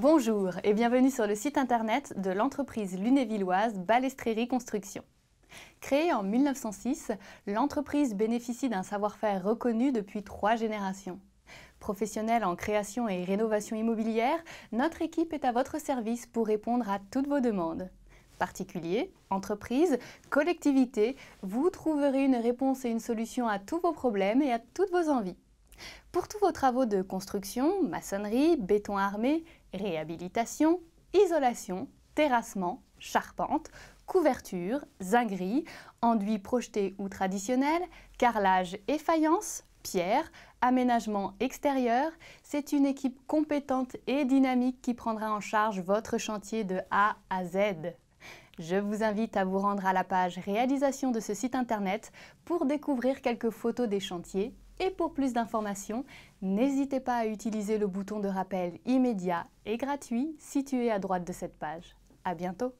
Bonjour et bienvenue sur le site internet de l'entreprise lunévilloise Balestrerie Construction. Créée en 1906, l'entreprise bénéficie d'un savoir-faire reconnu depuis trois générations. Professionnelle en création et rénovation immobilière, notre équipe est à votre service pour répondre à toutes vos demandes. Particuliers, entreprises, collectivités, vous trouverez une réponse et une solution à tous vos problèmes et à toutes vos envies. Pour tous vos travaux de construction, maçonnerie, béton armé, réhabilitation, isolation, terrassement, charpente, couverture, zingris, enduit projeté ou traditionnels, carrelage et faïence, pierre, aménagement extérieur, c'est une équipe compétente et dynamique qui prendra en charge votre chantier de A à Z. Je vous invite à vous rendre à la page réalisation de ce site internet pour découvrir quelques photos des chantiers et pour plus d'informations, n'hésitez pas à utiliser le bouton de rappel immédiat et gratuit situé à droite de cette page. À bientôt